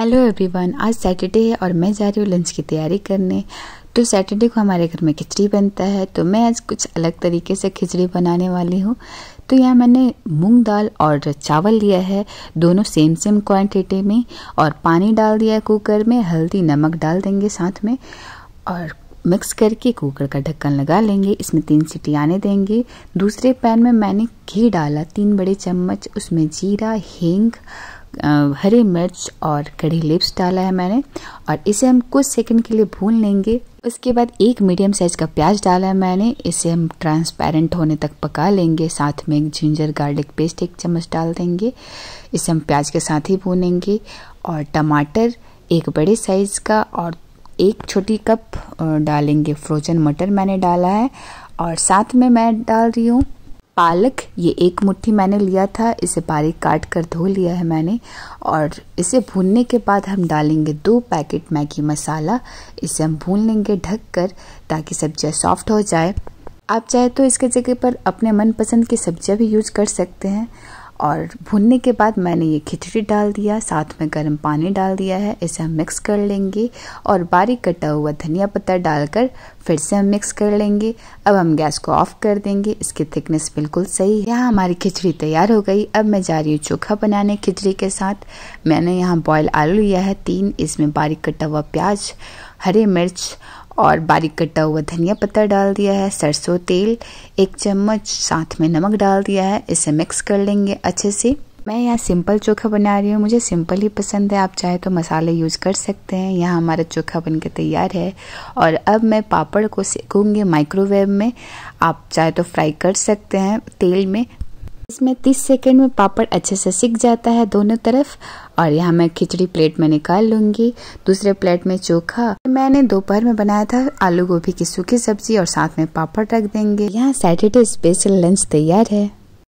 hello everyone आज Saturday है और मैं जा रही हूँ लंच की तैयारी करने तो सैटरडे को हमारे घर में खिचड़ी बनता है तो मैं आज कुछ अलग तरीके से खिचड़ी बनाने वाली हूँ तो यहाँ मैंने मूंग दाल और चावल लिया है दोनों सेम सेम क्वांटिटी में और पानी डाल दिया है कुकर में हल्दी नमक डाल देंगे साथ में और मिक्स करके कुकर का ढक्कन लगा लेंगे इसमें तीन सीटी आने देंगे दूसरे पैन में मैंने घी डाला तीन बड़े चम्मच उसमें जीरा हींग हरी मिर्च और कड़ी लिप्स डाला है मैंने और इसे हम कुछ सेकंड के लिए भून लेंगे उसके बाद एक मीडियम साइज का प्याज डाला है मैंने इसे हम ट्रांसपेरेंट होने तक पका लेंगे साथ में एक जिंजर गार्लिक पेस्ट एक चम्मच डाल देंगे इसे हम प्याज के साथ ही भूनेंगे और टमाटर एक बड़े साइज का और एक छोटी कप डालेंगे फ्रोजन मटर मैंने डाला है और साथ में मैं डाल रही हूँ पालक ये एक मुट्ठी मैंने लिया था इसे बारीक काट कर धो लिया है मैंने और इसे भूनने के बाद हम डालेंगे दो पैकेट मैगी मसाला इसे हम भून लेंगे ढक कर ताकि सब्जियाँ सॉफ्ट हो जाए आप चाहे तो इसके जगह पर अपने मनपसंद की सब्जियाँ भी यूज कर सकते हैं और भुनने के बाद मैंने ये खिचड़ी डाल दिया साथ में गर्म पानी डाल दिया है इसे हम मिक्स कर लेंगे और बारीक कटा हुआ धनिया पत्ता डालकर फिर से हम मिक्स कर लेंगे अब हम गैस को ऑफ कर देंगे इसकी थिकनेस बिल्कुल सही है यहाँ हमारी खिचड़ी तैयार हो गई अब मैं जा रही हूँ चोखा बनाने खिचड़ी के साथ मैंने यहाँ बॉयल आलू लिया है तीन इसमें बारीक कटा हुआ प्याज हरी मिर्च और बारीक कटा हुआ धनिया पत्ता डाल दिया है सरसों तेल एक चम्मच साथ में नमक डाल दिया है इसे मिक्स कर लेंगे अच्छे से मैं यहाँ सिंपल चोखा बना रही हूँ मुझे सिंपल ही पसंद है आप चाहे तो मसाले यूज़ कर सकते हैं यहाँ हमारा चोखा बन के तैयार है और अब मैं पापड़ को सेकूँगी माइक्रोवेव में आप चाहे तो फ्राई कर सकते हैं तेल में इसमें 30 सेकंड में पापड़ अच्छे से सिक जाता है दोनों तरफ और यहाँ मैं खिचड़ी प्लेट में निकाल लूंगी दूसरे प्लेट में चोखा मैंने दोपहर में बनाया था आलू गोभी की सूखी सब्जी और साथ में पापड़ रख देंगे यहाँ सैटरडे स्पेशल लंच तैयार है